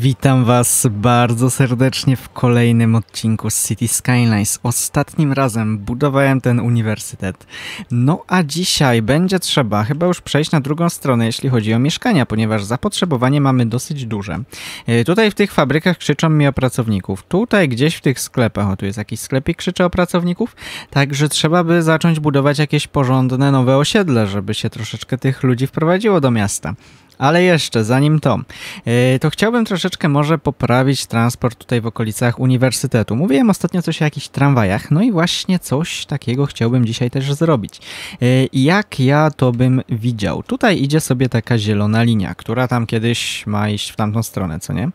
Witam Was bardzo serdecznie w kolejnym odcinku City Skylines. Ostatnim razem budowałem ten uniwersytet. No a dzisiaj będzie trzeba chyba już przejść na drugą stronę, jeśli chodzi o mieszkania, ponieważ zapotrzebowanie mamy dosyć duże. E, tutaj w tych fabrykach krzyczą mi o pracowników. Tutaj gdzieś w tych sklepach, o tu jest jakiś sklepik, krzyczy o pracowników. Także trzeba by zacząć budować jakieś porządne nowe osiedle, żeby się troszeczkę tych ludzi wprowadziło do miasta. Ale jeszcze, zanim to, e, to chciałbym troszeczkę może poprawić transport tutaj w okolicach uniwersytetu. Mówiłem ostatnio coś o jakichś tramwajach, no i właśnie coś takiego chciałbym dzisiaj też zrobić. E, jak ja to bym widział? Tutaj idzie sobie taka zielona linia, która tam kiedyś ma iść w tamtą stronę, co nie?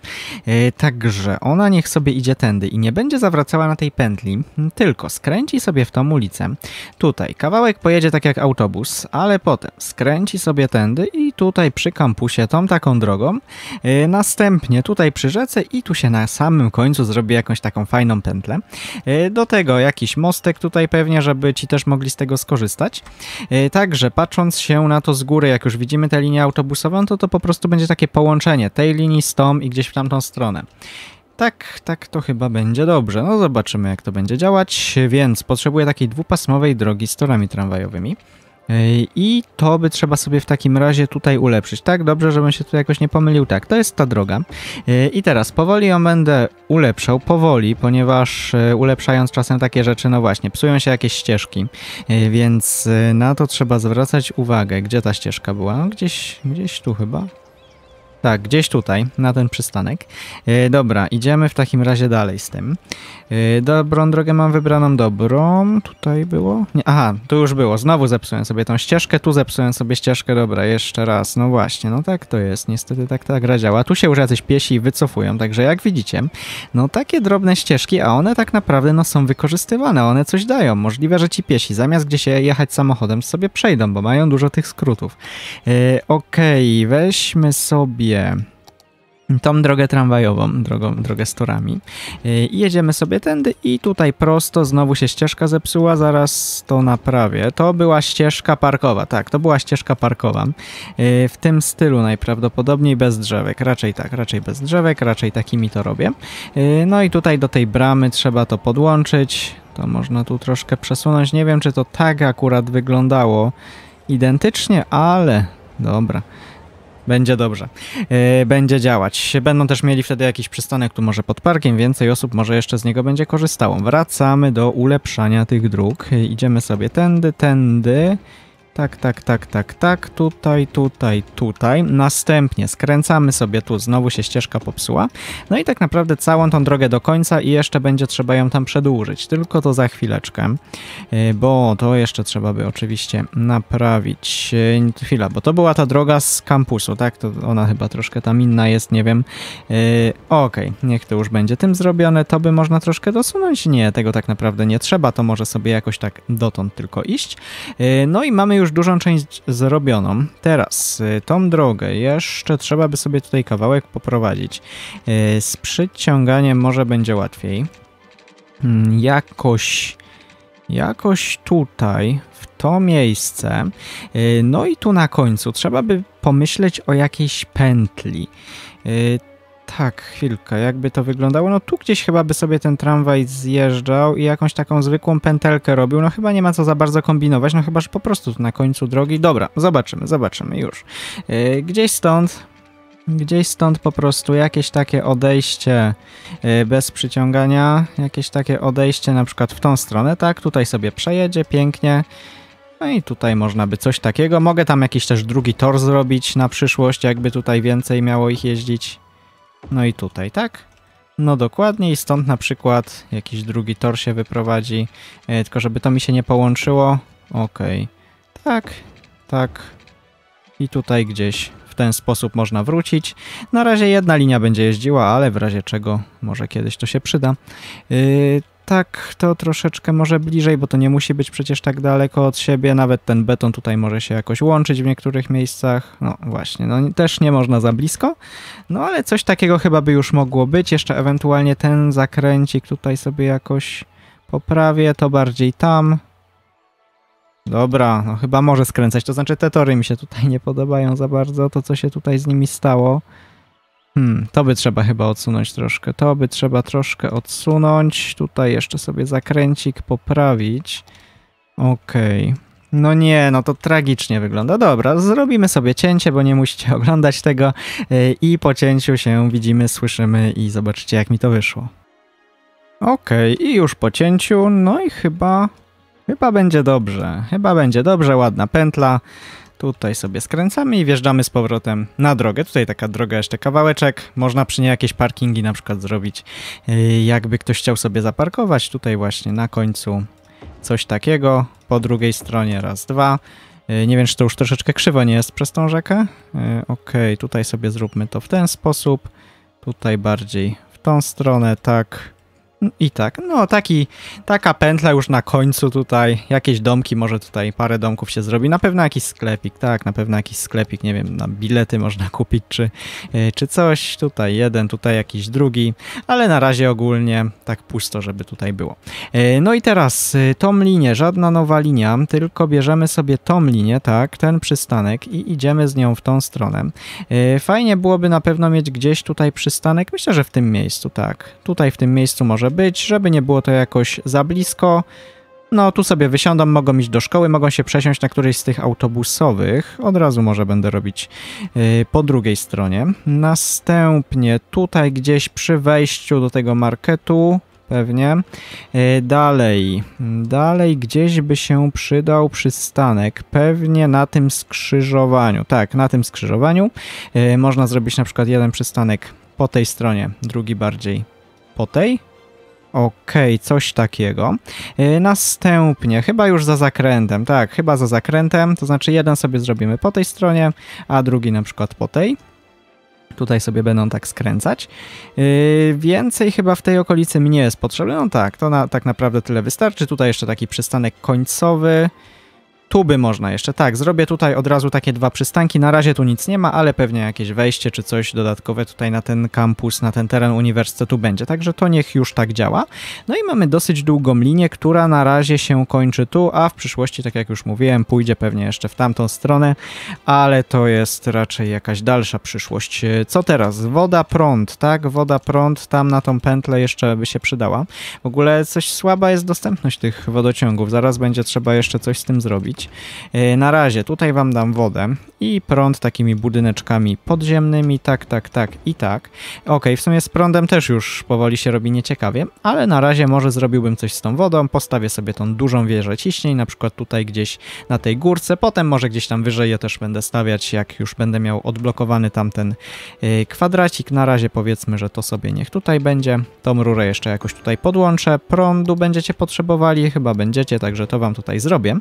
E, także ona niech sobie idzie tędy i nie będzie zawracała na tej pętli, tylko skręci sobie w tą ulicę. Tutaj kawałek pojedzie tak jak autobus, ale potem skręci sobie tędy i tutaj przy kamerze kampusie, tą taką drogą. E, następnie tutaj przy rzece i tu się na samym końcu zrobi jakąś taką fajną pętlę. E, do tego jakiś mostek tutaj pewnie, żeby ci też mogli z tego skorzystać. E, także patrząc się na to z góry, jak już widzimy tę linię autobusową, to to po prostu będzie takie połączenie tej linii z tą i gdzieś w tamtą stronę tak, tak to chyba będzie dobrze. No zobaczymy jak to będzie działać, więc potrzebuję takiej dwupasmowej drogi z torami tramwajowymi. I to by trzeba sobie w takim razie tutaj ulepszyć. Tak, dobrze, żebym się tu jakoś nie pomylił. Tak, to jest ta droga. I teraz powoli ją będę ulepszał, powoli, ponieważ e, ulepszając czasem takie rzeczy, no właśnie, psują się jakieś ścieżki, więc e, na to trzeba zwracać uwagę. Gdzie ta ścieżka była? No, gdzieś, gdzieś tu chyba. Tak, gdzieś tutaj, na ten przystanek. E, dobra, idziemy w takim razie dalej z tym. E, dobrą drogę mam wybraną dobrą. Tutaj było? Nie, aha, tu już było. Znowu zepsułem sobie tą ścieżkę, tu zepsułem sobie ścieżkę. Dobra, jeszcze raz. No właśnie, no tak to jest. Niestety tak ta gra działa. Tu się już jacyś piesi wycofują, także jak widzicie, no takie drobne ścieżki, a one tak naprawdę no są wykorzystywane, one coś dają. Możliwe, że ci piesi zamiast gdzie się jechać samochodem sobie przejdą, bo mają dużo tych skrótów. Yy, Okej, okay, weźmy sobie sobie tą drogę tramwajową, drogą, drogę z torami. I jedziemy sobie tędy i tutaj prosto znowu się ścieżka zepsuła, zaraz to naprawię. To była ścieżka parkowa, tak, to była ścieżka parkowa. E, w tym stylu najprawdopodobniej bez drzewek, raczej tak, raczej bez drzewek, raczej takimi to robię. E, no i tutaj do tej bramy trzeba to podłączyć, to można tu troszkę przesunąć. Nie wiem, czy to tak akurat wyglądało identycznie, ale dobra. Będzie dobrze. E, będzie działać. Będą też mieli wtedy jakiś przystanek tu może pod parkiem, więcej osób może jeszcze z niego będzie korzystało. Wracamy do ulepszania tych dróg. E, idziemy sobie tędy, tędy. Tak, tak, tak, tak, tak, tutaj, tutaj, tutaj. Następnie skręcamy sobie tu, znowu się ścieżka popsuła. No i tak naprawdę całą tą drogę do końca i jeszcze będzie trzeba ją tam przedłużyć, tylko to za chwileczkę, y, bo to jeszcze trzeba by oczywiście naprawić. Y, chwila, bo to była ta droga z kampusu, tak? To ona chyba troszkę tam inna jest, nie wiem. Y, okej, okay, niech to już będzie tym zrobione, to by można troszkę dosunąć. Nie, tego tak naprawdę nie trzeba, to może sobie jakoś tak dotąd tylko iść. No i mamy już już dużą część zrobioną. Teraz y, tą drogę jeszcze trzeba by sobie tutaj kawałek poprowadzić. Y, z przyciąganiem może będzie łatwiej. Mm, jakoś, jakoś tutaj, w to miejsce. Y, no i tu na końcu trzeba by pomyśleć o jakiejś pętli tak, chwilkę, jakby to wyglądało. No tu gdzieś chyba by sobie ten tramwaj zjeżdżał i jakąś taką zwykłą pętelkę robił. No chyba nie ma co za bardzo kombinować, no chyba, że po prostu na końcu drogi. Dobra, zobaczymy, zobaczymy już. Yy, gdzieś stąd, gdzieś stąd po prostu jakieś takie odejście yy, bez przyciągania, jakieś takie odejście na przykład w tą stronę, tak? Tutaj sobie przejedzie pięknie. No i tutaj można by coś takiego. Mogę tam jakiś też drugi tor zrobić na przyszłość, jakby tutaj więcej miało ich jeździć. No i tutaj, tak? No dokładnie i stąd na przykład jakiś drugi tor się wyprowadzi, e, tylko żeby to mi się nie połączyło. Okej, okay. tak, tak i tutaj gdzieś w ten sposób można wrócić. Na razie jedna linia będzie jeździła, ale w razie czego może kiedyś to się przyda. Yy, tak to troszeczkę może bliżej, bo to nie musi być przecież tak daleko od siebie. Nawet ten beton tutaj może się jakoś łączyć w niektórych miejscach. No właśnie, no też nie można za blisko. No ale coś takiego chyba by już mogło być. Jeszcze ewentualnie ten zakręcik tutaj sobie jakoś poprawię, to bardziej tam. Dobra, no chyba może skręcać. To znaczy te tory mi się tutaj nie podobają za bardzo, to co się tutaj z nimi stało. Hmm, to by trzeba chyba odsunąć troszkę. To by trzeba troszkę odsunąć. Tutaj jeszcze sobie zakręcik poprawić. Okej. Okay. No nie, no to tragicznie wygląda. Dobra, zrobimy sobie cięcie, bo nie musicie oglądać tego. E, I po cięciu się widzimy, słyszymy i zobaczycie, jak mi to wyszło. Okej, okay, i już po cięciu. No i chyba... Chyba będzie dobrze. Chyba będzie dobrze, ładna pętla. Tutaj sobie skręcamy i wjeżdżamy z powrotem na drogę. Tutaj taka droga jeszcze kawałeczek. Można przy niej jakieś parkingi na przykład zrobić. Y, jakby ktoś chciał sobie zaparkować, tutaj właśnie na końcu coś takiego. Po drugiej stronie raz, dwa. Y, nie wiem, czy to już troszeczkę krzywo nie jest przez tą rzekę. Y, ok, tutaj sobie zróbmy to w ten sposób. Tutaj bardziej w tą stronę, tak. I tak, no taki, taka pętla już na końcu tutaj, jakieś domki, może tutaj parę domków się zrobi, na pewno jakiś sklepik, tak, na pewno jakiś sklepik, nie wiem, na bilety można kupić, czy, e, czy coś, tutaj jeden, tutaj jakiś drugi, ale na razie ogólnie tak pusto, żeby tutaj było. E, no i teraz e, tą linię, żadna nowa linia, tylko bierzemy sobie tą linię, tak, ten przystanek i idziemy z nią w tą stronę. Fajnie byłoby na pewno mieć gdzieś tutaj przystanek, myślę, że w tym miejscu, tak, tutaj w tym miejscu może być, żeby nie było to jakoś za blisko. No, tu sobie wysiądą, mogą iść do szkoły, mogą się przesiąść na którejś z tych autobusowych. Od razu może będę robić yy, po drugiej stronie. Następnie tutaj gdzieś przy wejściu do tego marketu, pewnie. Yy, dalej, dalej gdzieś by się przydał przystanek, pewnie na tym skrzyżowaniu. Tak, na tym skrzyżowaniu yy, można zrobić na przykład jeden przystanek po tej stronie, drugi bardziej po tej Okej, okay, coś takiego. E, następnie, chyba już za zakrętem, tak, chyba za zakrętem, to znaczy jeden sobie zrobimy po tej stronie, a drugi na przykład po tej. Tutaj sobie będą tak skręcać. Yy, więcej chyba w tej okolicy mi nie jest potrzebne. No tak, to na, tak naprawdę tyle wystarczy. Tutaj jeszcze taki przystanek końcowy. Tu by można jeszcze, tak, zrobię tutaj od razu takie dwa przystanki, na razie tu nic nie ma, ale pewnie jakieś wejście czy coś dodatkowe tutaj na ten kampus, na ten teren uniwersytetu będzie, także to niech już tak działa. No i mamy dosyć długą linię, która na razie się kończy tu, a w przyszłości, tak jak już mówiłem, pójdzie pewnie jeszcze w tamtą stronę, ale to jest raczej jakaś dalsza przyszłość. Co teraz? Woda, prąd, tak? Woda, prąd, tam na tą pętlę jeszcze by się przydała. W ogóle coś słaba jest dostępność tych wodociągów, zaraz będzie trzeba jeszcze coś z tym zrobić zrobić. E, na razie tutaj Wam dam wodę i prąd takimi budyneczkami podziemnymi, tak, tak, tak i tak. Ok, w sumie z prądem też już powoli się robi nieciekawie, ale na razie może zrobiłbym coś z tą wodą, postawię sobie tą dużą wieżę ciśnień, na przykład tutaj gdzieś na tej górce, potem może gdzieś tam wyżej je też będę stawiać, jak już będę miał odblokowany tamten e, kwadracik. Na razie powiedzmy, że to sobie niech tutaj będzie. Tą rurę jeszcze jakoś tutaj podłączę. Prądu będziecie potrzebowali, chyba będziecie, także to wam tutaj zrobię.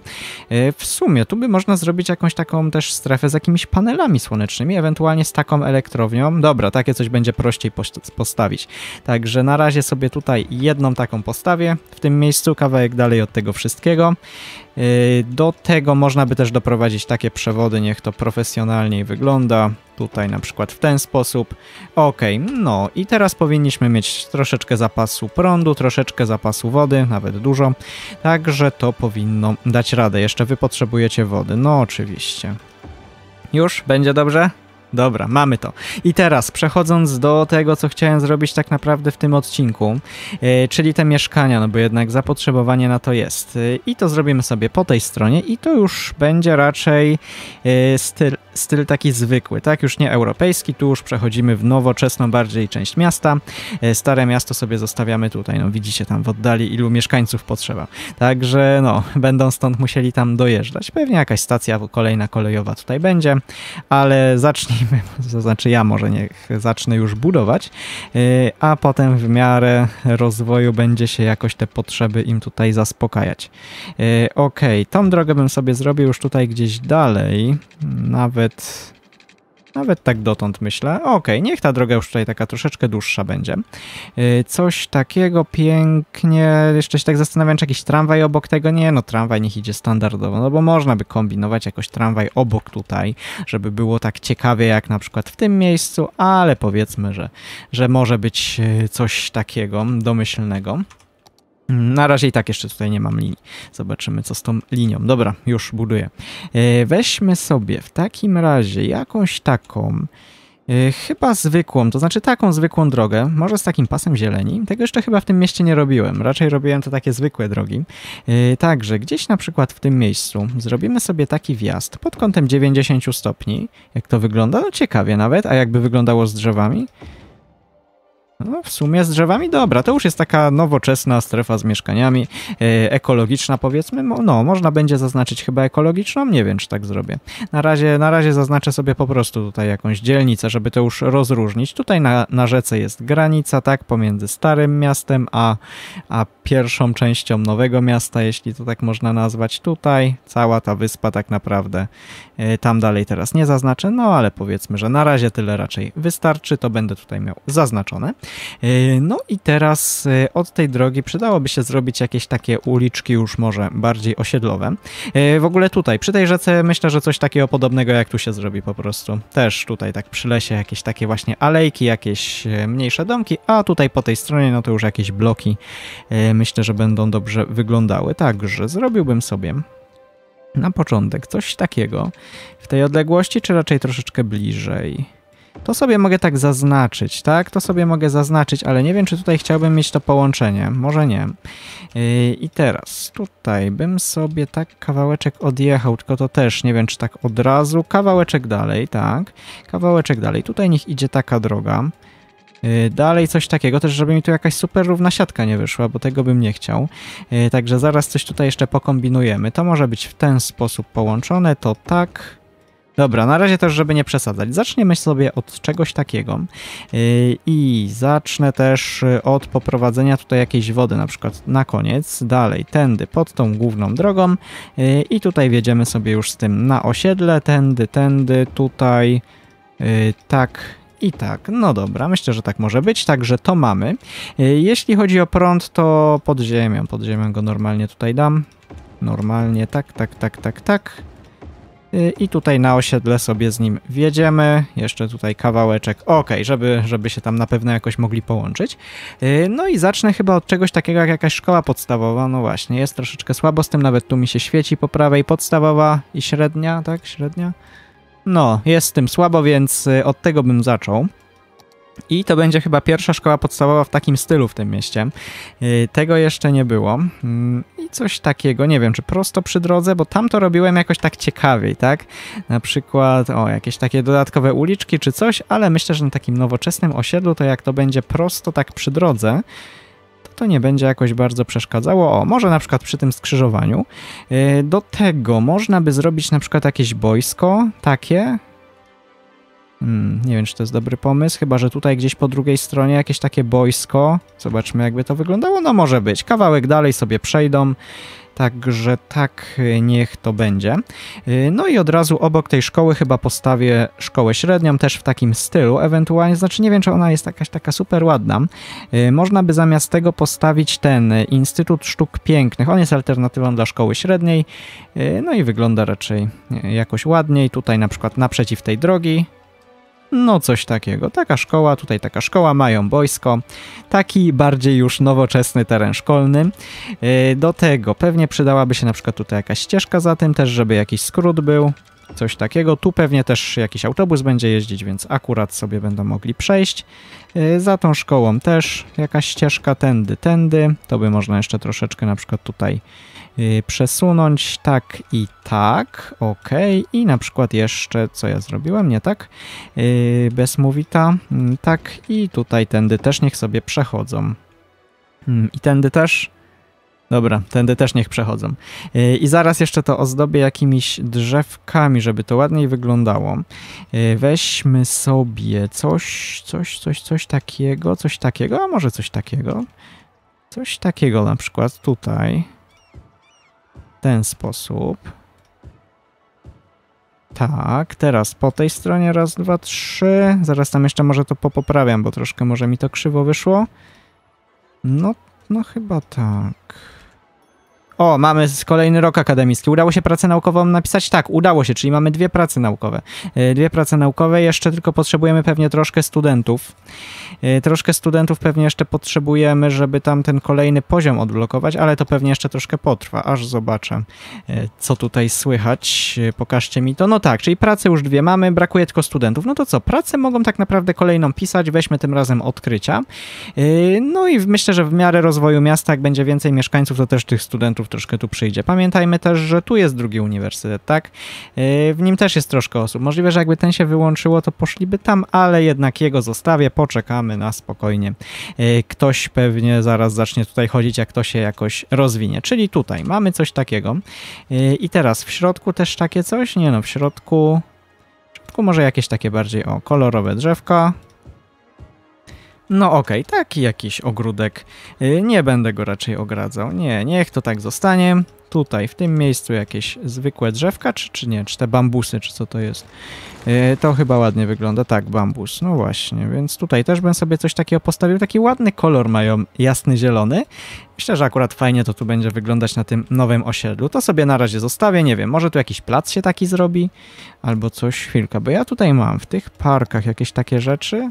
E, w sumie tu by można zrobić jakąś taką też strefę z jakimiś panelami słonecznymi, ewentualnie z taką elektrownią. Dobra, takie coś będzie prościej postawić. Także na razie sobie tutaj jedną taką postawię w tym miejscu, kawałek dalej od tego wszystkiego. Y, do tego można by też doprowadzić takie przewody, niech to profesjonalniej wygląda. Tutaj na przykład w ten sposób. Ok, no i teraz powinniśmy mieć troszeczkę zapasu prądu, troszeczkę zapasu wody, nawet dużo. Także to powinno dać radę. Jeszcze wy potrzebujecie wody, no oczywiście. Już? Będzie dobrze? Dobra, mamy to. I teraz przechodząc do tego, co chciałem zrobić tak naprawdę w tym odcinku, yy, czyli te mieszkania, no bo jednak zapotrzebowanie na to jest. Yy, I to zrobimy sobie po tej stronie i to już będzie raczej yy, styl, styl taki zwykły, tak? Już nie europejski, tu już przechodzimy w nowoczesną bardziej część miasta. Stare miasto sobie zostawiamy tutaj, no widzicie tam w oddali ilu mieszkańców potrzeba. Także no, będą stąd musieli tam dojeżdżać. Pewnie jakaś stacja kolejna kolejowa tutaj będzie, ale zacznij zacznijmy, to znaczy ja może niech zacznę już budować, y, a potem w miarę rozwoju będzie się jakoś te potrzeby im tutaj zaspokajać. Y, okej, okay, tą drogę bym sobie zrobił już tutaj gdzieś dalej, nawet nawet tak dotąd myślę. Okej, okay, niech ta droga już tutaj taka troszeczkę dłuższa będzie. Y, coś takiego pięknie. Jeszcze się tak zastanawiam, czy jakiś tramwaj obok tego. Nie, no tramwaj niech idzie standardowo, no bo można by kombinować jakoś tramwaj obok tutaj, żeby było tak ciekawie jak na przykład w tym miejscu, ale powiedzmy, że, że może być y, coś takiego domyślnego. Na razie i tak jeszcze tutaj nie mam linii. Zobaczymy, co z tą linią. Dobra, już buduję. E, weźmy sobie w takim razie jakąś taką, e, chyba zwykłą, to znaczy taką zwykłą drogę, może z takim pasem zieleni. Tego jeszcze chyba w tym mieście nie robiłem. Raczej robiłem to takie zwykłe drogi. E, także gdzieś na przykład w tym miejscu zrobimy sobie taki wjazd pod kątem 90 stopni. Jak to wygląda? No ciekawie nawet, a jakby wyglądało z drzewami? No, w sumie z drzewami dobra. To już jest taka nowoczesna strefa z mieszkaniami, yy, ekologiczna powiedzmy. No, można będzie zaznaczyć chyba ekologiczną, nie wiem czy tak zrobię. Na razie, na razie zaznaczę sobie po prostu tutaj jakąś dzielnicę, żeby to już rozróżnić. Tutaj na, na rzece jest granica, tak, pomiędzy starym miastem, a, a pierwszą częścią nowego miasta, jeśli to tak można nazwać. Tutaj cała ta wyspa tak naprawdę. Yy, tam dalej teraz nie zaznaczę, no ale powiedzmy, że na razie tyle raczej wystarczy. To będę tutaj miał zaznaczone. E, no i teraz e, od tej drogi przydałoby się zrobić jakieś takie uliczki już może bardziej osiedlowe. E, w ogóle tutaj, przy tej rzece myślę, że coś takiego podobnego jak tu się zrobi po prostu. Też tutaj tak przy lesie jakieś takie właśnie alejki, jakieś mniejsze domki, a tutaj po tej stronie no to już jakieś bloki myślę, że będą dobrze wyglądały. Także zrobiłbym sobie na początek coś takiego w tej odległości, czy raczej troszeczkę bliżej. To sobie mogę tak zaznaczyć, tak? To sobie mogę zaznaczyć, ale nie wiem, czy tutaj chciałbym mieć to połączenie. Może nie. Yy, I teraz tutaj bym sobie tak kawałeczek odjechał, tylko to też nie wiem, czy tak od razu. Kawałeczek dalej, tak? Kawałeczek dalej. Tutaj niech idzie taka droga. Yy, dalej coś takiego, też żeby mi tu jakaś super równa siatka nie wyszła, bo tego bym nie chciał. Yy, także zaraz coś tutaj jeszcze pokombinujemy. To może być w ten sposób połączone, to tak. Dobra, na razie też, żeby nie przesadzać, zaczniemy sobie od czegoś takiego y, i zacznę też y, od poprowadzenia tutaj jakiejś wody na przykład na koniec, dalej tędy pod tą główną drogą y, i tutaj wjedziemy sobie już z tym na osiedle, tędy, tędy, tutaj, tak i tak, no dobra, myślę, że tak może być, także to mamy. Jeśli chodzi o prąd, to pod ziemią, pod ziemią go normalnie tutaj dam, normalnie, tak, tak, tak, tak, tak. I tutaj na osiedle sobie z nim wjedziemy. Jeszcze tutaj kawałeczek. Ok, żeby, żeby się tam na pewno jakoś mogli połączyć. Y, no i zacznę chyba od czegoś takiego jak jakaś szkoła podstawowa. No właśnie, jest troszeczkę słabo z tym, nawet tu mi się świeci po prawej podstawowa i średnia, tak? Średnia? No, jest z tym słabo, więc y, od tego bym zaczął. I to będzie chyba pierwsza szkoła podstawowa w takim stylu w tym mieście. Y, tego jeszcze nie było. Mm, I coś takiego, nie wiem, czy prosto przy drodze, bo tam to robiłem jakoś tak ciekawiej, tak? Na przykład, o, jakieś takie dodatkowe uliczki czy coś, ale myślę, że na takim nowoczesnym osiedlu to jak to będzie prosto tak przy drodze, to nie będzie jakoś bardzo przeszkadzało. O, może na przykład przy tym skrzyżowaniu. Y, do tego można by zrobić na przykład jakieś boisko takie, Hmm, nie wiem, czy to jest dobry pomysł, chyba, że tutaj gdzieś po drugiej stronie jakieś takie boisko. Zobaczmy, jakby to wyglądało. No może być. Kawałek dalej sobie przejdą. Także tak y, niech to będzie. Y, no i od razu obok tej szkoły chyba postawię szkołę średnią, też w takim stylu ewentualnie. Znaczy nie wiem, czy ona jest jakaś taka super ładna. Y, można by zamiast tego postawić ten Instytut Sztuk Pięknych. On jest alternatywą dla szkoły średniej. No i wygląda raczej jakoś ładniej. Tutaj na przykład naprzeciw tej drogi no coś takiego. Taka szkoła, tutaj taka szkoła, mają boisko. Taki bardziej już nowoczesny teren szkolny. Y, do tego pewnie przydałaby się na przykład tutaj jakaś ścieżka za tym też, żeby jakiś skrót był coś takiego. Tu pewnie też jakiś autobus będzie jeździć, więc akurat sobie będą mogli przejść. Y, za tą szkołą też jakaś ścieżka tędy, tędy. To by można jeszcze troszeczkę na przykład tutaj y, przesunąć tak i tak, ok, i na przykład jeszcze, co ja zrobiłem, nie tak, y, Bezmówita. Mm, tak i tutaj tędy też niech sobie przechodzą. Mm, I tędy też Dobra, tędy też niech przechodzą. E, I zaraz jeszcze to ozdobię jakimiś drzewkami, żeby to ładniej wyglądało. E, weźmy sobie coś, coś, coś, coś takiego, coś takiego, a może coś takiego. Coś takiego na przykład tutaj. W ten sposób. Tak, teraz po tej stronie raz, dwa, trzy. Zaraz tam jeszcze może to popoprawiam, bo troszkę może mi to krzywo wyszło. No, no chyba tak. O, mamy kolejny rok akademicki. Udało się pracę naukową napisać? Tak, udało się, czyli mamy dwie prace naukowe. Y, dwie prace naukowe, jeszcze tylko potrzebujemy pewnie troszkę studentów. Y, troszkę studentów pewnie jeszcze potrzebujemy, żeby tam ten kolejny poziom odblokować, ale to pewnie jeszcze troszkę potrwa, aż zobaczę, y, co tutaj słychać. Pokażcie mi to. No tak, czyli prace już dwie mamy, brakuje tylko studentów. No to co, prace mogą tak naprawdę kolejną pisać, weźmy tym razem odkrycia. No i myślę, że w miarę rozwoju miasta, jak będzie więcej mieszkańców, to też tych studentów troszkę tu przyjdzie. Pamiętajmy też, że tu jest drugi uniwersytet, tak? E, w nim też jest troszkę osób. Możliwe, że jakby ten się wyłączyło, to poszliby tam, ale jednak jego zostawię, poczekamy na spokojnie. E, ktoś pewnie zaraz zacznie tutaj chodzić, jak to się jakoś rozwinie. Czyli tutaj mamy coś takiego. E, I teraz w środku też takie coś? Nie no, w środku... W środku może jakieś takie bardziej, o, kolorowe drzewka, no okej, okay, taki jakiś ogródek. Y, nie będę go raczej ogradzał. Nie, niech to tak zostanie. Tutaj, w tym miejscu jakieś zwykłe drzewka, czy, czy nie? Czy te bambusy, czy co to jest? Y, to chyba ładnie wygląda. Tak, bambus. No właśnie, więc tutaj też bym sobie coś takiego postawił. Taki ładny kolor mają, jasny zielony. Myślę, że akurat fajnie to tu będzie wyglądać na tym nowym osiedlu. To sobie na razie zostawię, nie wiem, może tu jakiś plac się taki zrobi? Albo coś, chwilka, bo ja tutaj mam w tych parkach jakieś takie rzeczy.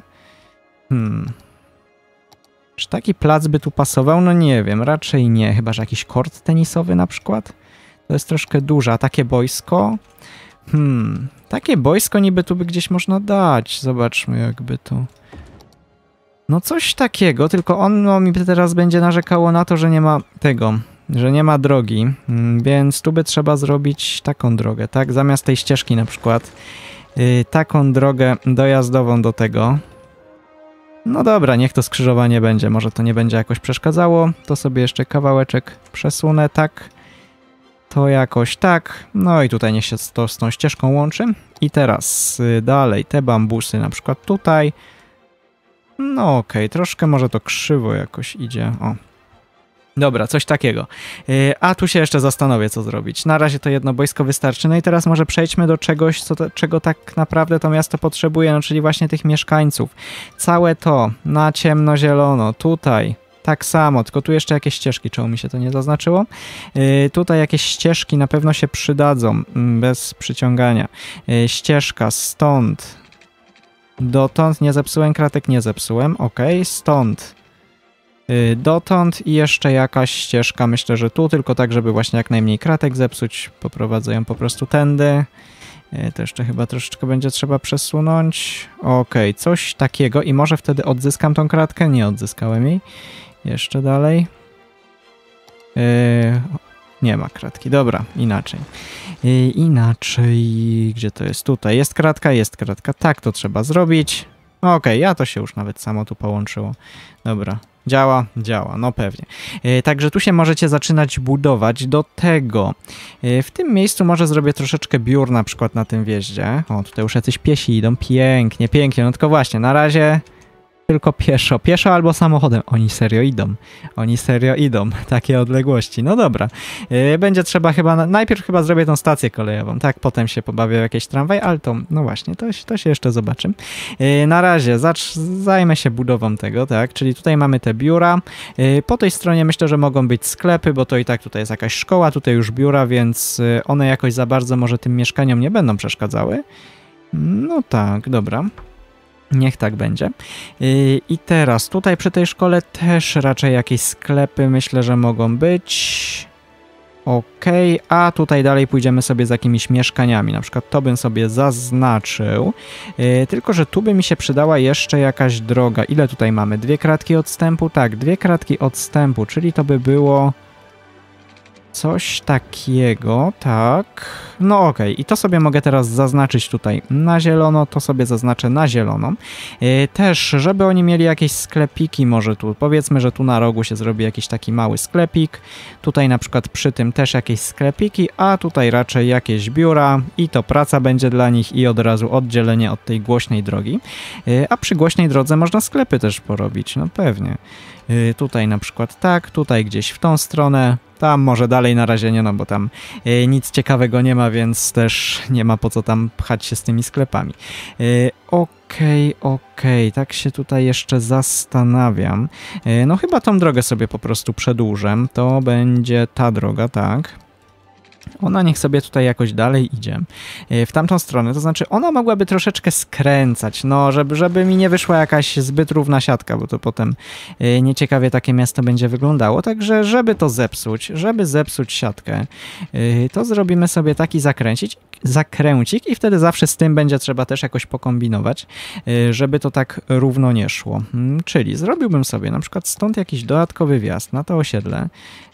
Hmm, czy taki plac by tu pasował? No nie wiem, raczej nie, chyba że jakiś kort tenisowy na przykład. To jest troszkę duża. Takie boisko? Hmm, takie boisko niby tu by gdzieś można dać. Zobaczmy jakby tu. No coś takiego, tylko ono mi teraz będzie narzekało na to, że nie ma tego, że nie ma drogi, mm, więc tu by trzeba zrobić taką drogę, tak? Zamiast tej ścieżki na przykład, yy, taką drogę dojazdową do tego. No dobra, niech to skrzyżowanie będzie, może to nie będzie jakoś przeszkadzało. To sobie jeszcze kawałeczek przesunę, tak. To jakoś tak. No i tutaj niech się to z tą ścieżką łączy. I teraz y, dalej te bambusy na przykład tutaj. No okej, okay, troszkę może to krzywo jakoś idzie. O, Dobra, coś takiego. Y, a tu się jeszcze zastanowię, co zrobić. Na razie to jedno boisko wystarczy. No i teraz może przejdźmy do czegoś, co, czego tak naprawdę to miasto potrzebuje, no czyli właśnie tych mieszkańców. Całe to na ciemno-zielono, tutaj, tak samo, tylko tu jeszcze jakieś ścieżki, czemu mi się to nie zaznaczyło. Y, tutaj jakieś ścieżki na pewno się przydadzą, mm, bez przyciągania. Y, ścieżka stąd, dotąd, nie zepsułem kratek, nie zepsułem, ok, stąd Y, dotąd i jeszcze jakaś ścieżka, myślę, że tu, tylko tak, żeby właśnie jak najmniej kratek zepsuć, poprowadzę ją po prostu tędy. Y, to jeszcze chyba troszeczkę będzie trzeba przesunąć. Okej, okay, coś takiego i może wtedy odzyskam tą kratkę? Nie odzyskałem jej. Jeszcze dalej. Y, nie ma kratki, dobra, inaczej. inaczej, gdzie to jest? Tutaj jest kratka, jest kratka. Tak to trzeba zrobić. No okej, okay, ja to się już nawet samo tu połączyło. Dobra, Działa, działa, no pewnie. E, także tu się możecie zaczynać budować. Do tego e, w tym miejscu może zrobię troszeczkę biur na przykład na tym wjeździe. O, tutaj już jacyś piesi idą. Pięknie, pięknie. No tylko właśnie, na razie tylko pieszo. Pieszo albo samochodem. Oni serio idą. Oni serio idą. Takie odległości. No dobra. E, będzie trzeba chyba... Najpierw chyba zrobię tą stację kolejową, tak? Potem się pobawię w jakieś tramwaj, ale to... No właśnie, to, to się jeszcze zobaczy. E, na razie zacz, zajmę się budową tego, tak? Czyli tutaj mamy te biura. E, po tej stronie myślę, że mogą być sklepy, bo to i tak tutaj jest jakaś szkoła, tutaj już biura, więc one jakoś za bardzo może tym mieszkaniom nie będą przeszkadzały. No tak, dobra. Niech tak będzie. I teraz tutaj przy tej szkole też raczej jakieś sklepy myślę, że mogą być. Ok, a tutaj dalej pójdziemy sobie z jakimiś mieszkaniami, na przykład to bym sobie zaznaczył, y, tylko że tu by mi się przydała jeszcze jakaś droga. Ile tutaj mamy? Dwie kratki odstępu? Tak, dwie kratki odstępu, czyli to by było Coś takiego, tak. No ok, i to sobie mogę teraz zaznaczyć tutaj na zielono, to sobie zaznaczę na zielono. Yy, też, żeby oni mieli jakieś sklepiki może tu, powiedzmy, że tu na rogu się zrobi jakiś taki mały sklepik, tutaj na przykład przy tym też jakieś sklepiki, a tutaj raczej jakieś biura i to praca będzie dla nich i od razu oddzielenie od tej głośnej drogi. Yy, a przy głośnej drodze można sklepy też porobić, no pewnie. Yy, tutaj na przykład tak, tutaj gdzieś w tą stronę, tam może dalej na razie nie, no bo tam e, nic ciekawego nie ma, więc też nie ma po co tam pchać się z tymi sklepami. E, okej, okay, okej, okay. tak się tutaj jeszcze zastanawiam. E, no chyba tą drogę sobie po prostu przedłużę. To będzie ta droga, tak. Ona niech sobie tutaj jakoś dalej idzie e, w tamtą stronę, to znaczy ona mogłaby troszeczkę skręcać, no żeby, żeby mi nie wyszła jakaś zbyt równa siatka, bo to potem e, nieciekawie takie miasto będzie wyglądało, także żeby to zepsuć, żeby zepsuć siatkę, e, to zrobimy sobie taki zakręcić, zakręcik i wtedy zawsze z tym będzie trzeba też jakoś pokombinować, żeby to tak równo nie szło. Hmm, czyli zrobiłbym sobie na przykład stąd jakiś dodatkowy wjazd na to osiedle,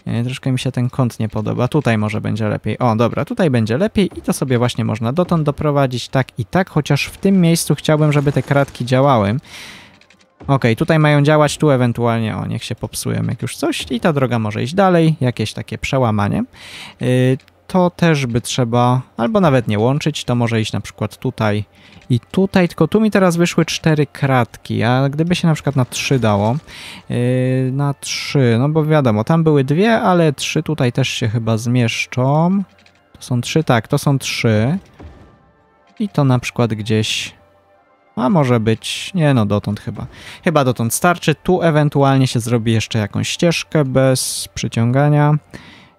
E, troszkę mi się ten kąt nie podoba. Tutaj może będzie lepiej. O, dobra, tutaj będzie lepiej i to sobie właśnie można dotąd doprowadzić tak i tak, chociaż w tym miejscu chciałbym, żeby te kratki działały. Ok, tutaj mają działać, tu ewentualnie, o, niech się popsują jak już coś i ta droga może iść dalej, jakieś takie przełamanie. Yy, to też by trzeba, albo nawet nie łączyć, to może iść na przykład tutaj i tutaj, tylko tu mi teraz wyszły cztery kratki, a gdyby się na przykład na trzy dało, yy, na trzy, no bo wiadomo, tam były dwie, ale trzy tutaj też się chyba zmieszczą. To są trzy, tak, to są trzy. I to na przykład gdzieś... A może być... Nie no, dotąd chyba. Chyba dotąd starczy. Tu ewentualnie się zrobi jeszcze jakąś ścieżkę bez przyciągania.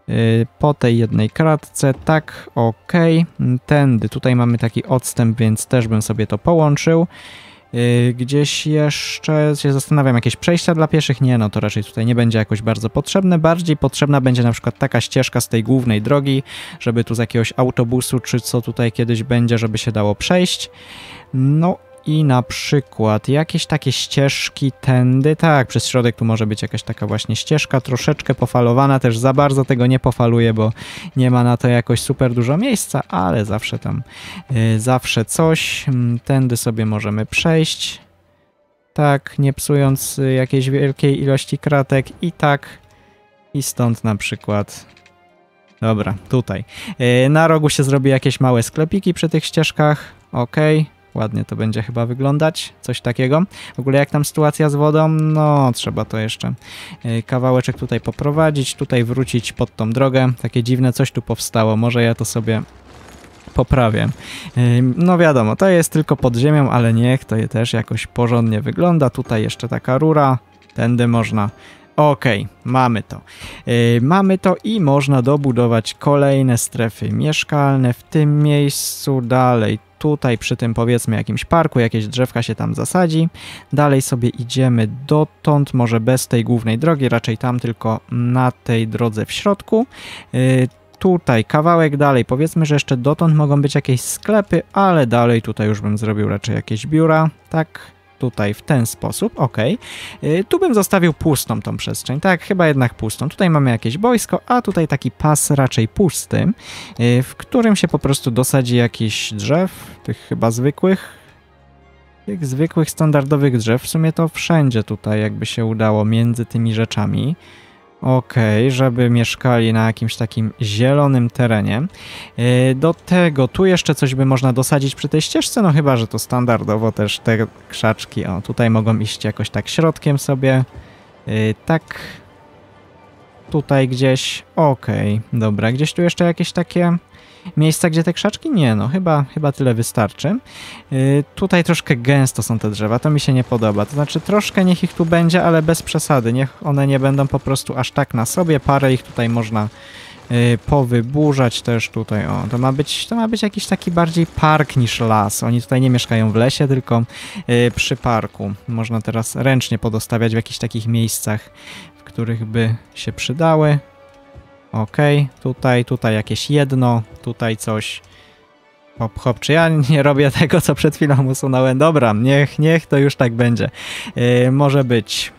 Y, po tej jednej kratce, tak, ok, tędy, tutaj mamy taki odstęp, więc też bym sobie to połączył. Y, gdzieś jeszcze się zastanawiam, jakieś przejścia dla pieszych? Nie, no to raczej tutaj nie będzie jakoś bardzo potrzebne. Bardziej potrzebna będzie na przykład taka ścieżka z tej głównej drogi, żeby tu z jakiegoś autobusu, czy co tutaj kiedyś będzie, żeby się dało przejść. No i na przykład jakieś takie ścieżki tędy, tak, przez środek tu może być jakaś taka właśnie ścieżka, troszeczkę pofalowana, też za bardzo tego nie pofaluję, bo nie ma na to jakoś super dużo miejsca, ale zawsze tam, y, zawsze coś, mm, tędy sobie możemy przejść, tak, nie psując y, jakiejś wielkiej ilości kratek i tak, i stąd na przykład Dobra, tutaj. Y, na rogu się zrobi jakieś małe sklepiki przy tych ścieżkach. Ok, Ładnie to będzie chyba wyglądać, coś takiego. W ogóle jak tam sytuacja z wodą? No, trzeba to jeszcze y, kawałeczek tutaj poprowadzić, tutaj wrócić pod tą drogę. Takie dziwne coś tu powstało, może ja to sobie poprawię. Y, no wiadomo, to jest tylko pod ziemią, ale niech to je też jakoś porządnie wygląda. Tutaj jeszcze taka rura, tędy można Okej, okay, mamy to. Yy, mamy to i można dobudować kolejne strefy mieszkalne w tym miejscu, dalej tutaj przy tym powiedzmy jakimś parku, jakieś drzewka się tam zasadzi. Dalej sobie idziemy dotąd, może bez tej głównej drogi, raczej tam tylko na tej drodze w środku. Y, tutaj kawałek dalej, powiedzmy, że jeszcze dotąd mogą być jakieś sklepy, ale dalej tutaj już bym zrobił raczej jakieś biura, tak tutaj w ten sposób, ok. Tu bym zostawił pustą tą przestrzeń, tak, chyba jednak pustą. Tutaj mamy jakieś boisko, a tutaj taki pas raczej pusty, y, w którym się po prostu dosadzi jakiś drzew, tych chyba zwykłych, tych zwykłych, standardowych drzew. W sumie to wszędzie tutaj jakby się udało między tymi rzeczami. Okej, okay, żeby mieszkali na jakimś takim zielonym terenie. Y, do tego tu jeszcze coś by można dosadzić przy tej ścieżce, no chyba, że to standardowo też te krzaczki, o tutaj mogą iść jakoś tak środkiem sobie, y, tak tutaj gdzieś, okej, okay, dobra, gdzieś tu jeszcze jakieś takie miejsca, gdzie te krzaczki? Nie, no chyba, chyba tyle wystarczy. Yy, tutaj troszkę gęsto są te drzewa, to mi się nie podoba. To znaczy troszkę niech ich tu będzie, ale bez przesady. Niech one nie będą po prostu aż tak na sobie. Parę ich tutaj można yy, powyburzać też tutaj. O, to ma, być, to ma być jakiś taki bardziej park niż las. Oni tutaj nie mieszkają w lesie, tylko yy, przy parku. Można teraz ręcznie podostawiać w jakichś takich miejscach, w których by się przydały. Ok, tutaj, tutaj jakieś jedno, tutaj coś. Hop, hop, czy ja nie robię tego, co przed chwilą usunąłem? Dobra, niech, niech to już tak będzie. Yy, może być.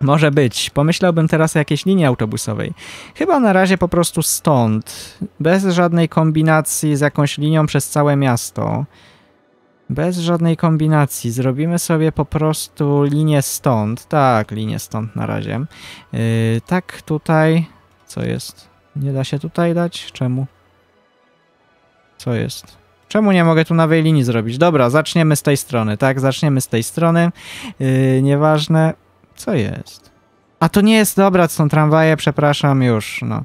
Może być. Pomyślałbym teraz o jakiejś linii autobusowej. Chyba na razie po prostu stąd. Bez żadnej kombinacji z jakąś linią przez całe miasto. Bez żadnej kombinacji. Zrobimy sobie po prostu linię stąd. Tak, linię stąd na razie. Yy, tak, tutaj... Co jest? Nie da się tutaj dać? Czemu? Co jest? Czemu nie mogę tu nowej linii zrobić? Dobra, zaczniemy z tej strony, tak? Zaczniemy z tej strony. Yy, nieważne. Co jest? a to nie jest dobra, są tramwaje, przepraszam, już, no.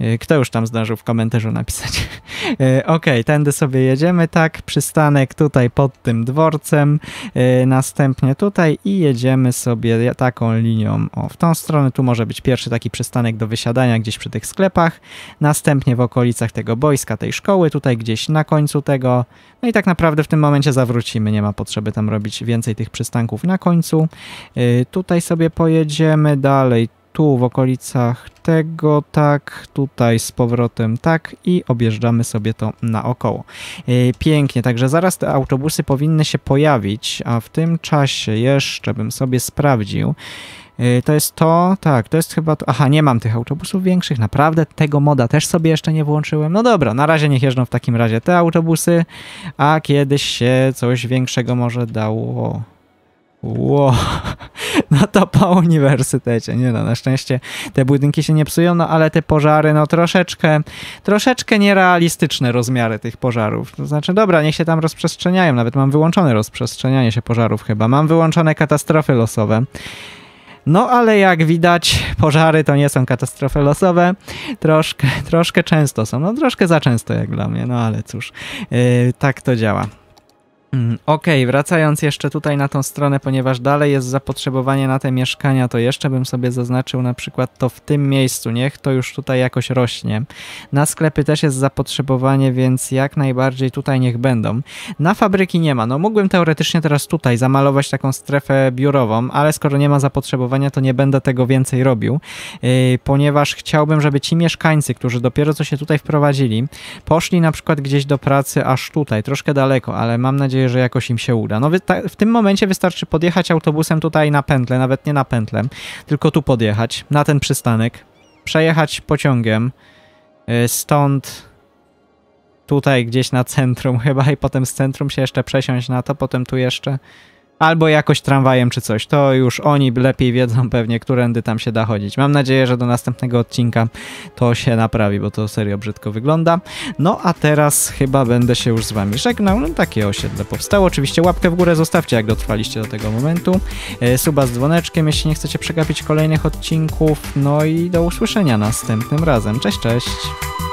E, kto już tam zdążył w komentarzu napisać? E, okej, okay, tędy sobie jedziemy, tak, przystanek tutaj pod tym dworcem, e, następnie tutaj i jedziemy sobie taką linią o, w tą stronę, tu może być pierwszy taki przystanek do wysiadania gdzieś przy tych sklepach, następnie w okolicach tego boiska, tej szkoły, tutaj gdzieś na końcu tego, no i tak naprawdę w tym momencie zawrócimy, nie ma potrzeby tam robić więcej tych przystanków na końcu. Tutaj sobie pojedziemy do dalej, tu w okolicach tego, tak, tutaj z powrotem, tak i objeżdżamy sobie to naokoło. E, pięknie, także zaraz te autobusy powinny się pojawić, a w tym czasie jeszcze bym sobie sprawdził, e, to jest to, tak, to jest chyba to. Aha, nie mam tych autobusów większych, naprawdę tego moda też sobie jeszcze nie włączyłem. No dobra, na razie niech jeżdżą w takim razie te autobusy, a kiedyś się coś większego może dało. Wow, no to po uniwersytecie. Nie no, na szczęście te budynki się nie psują, no ale te pożary, no troszeczkę, troszeczkę nierealistyczne rozmiary tych pożarów. To znaczy, dobra, niech się tam rozprzestrzeniają. Nawet mam wyłączone rozprzestrzenianie się pożarów chyba. Mam wyłączone katastrofy losowe. No ale jak widać, pożary to nie są katastrofy losowe. Troszkę, troszkę często są. No troszkę za często jak dla mnie, no ale cóż, yy, tak to działa. Mm, okej, okay, wracając jeszcze tutaj na tą stronę, ponieważ dalej jest zapotrzebowanie na te mieszkania, to jeszcze bym sobie zaznaczył na przykład to w tym miejscu, niech to już tutaj jakoś rośnie. Na sklepy też jest zapotrzebowanie, więc jak najbardziej tutaj niech będą. Na fabryki nie ma, no mógłbym teoretycznie teraz tutaj zamalować taką strefę biurową, ale skoro nie ma zapotrzebowania, to nie będę tego więcej robił, yy, ponieważ chciałbym, żeby ci mieszkańcy, którzy dopiero co się tutaj wprowadzili, poszli na przykład gdzieś do pracy aż tutaj, troszkę daleko, ale mam nadzieję, nadzieję, że jakoś im się uda. No w tym momencie wystarczy podjechać autobusem tutaj na pętle, nawet nie na pętle, tylko tu podjechać, na ten przystanek, przejechać pociągiem, y, stąd tutaj gdzieś na centrum chyba i potem z centrum się jeszcze przesiąść na to, potem tu jeszcze albo jakoś tramwajem czy coś. To już oni lepiej wiedzą pewnie, którędy tam się da chodzić. Mam nadzieję, że do następnego odcinka to się naprawi, bo to serio brzydko wygląda. No a teraz chyba będę się już z wami żegnał. No, takie osiedle powstało. Oczywiście łapkę w górę zostawcie, jak dotrwaliście do tego momentu. E, suba z dzwoneczkiem, jeśli nie chcecie przegapić kolejnych odcinków. No i do usłyszenia następnym razem. Cześć, cześć!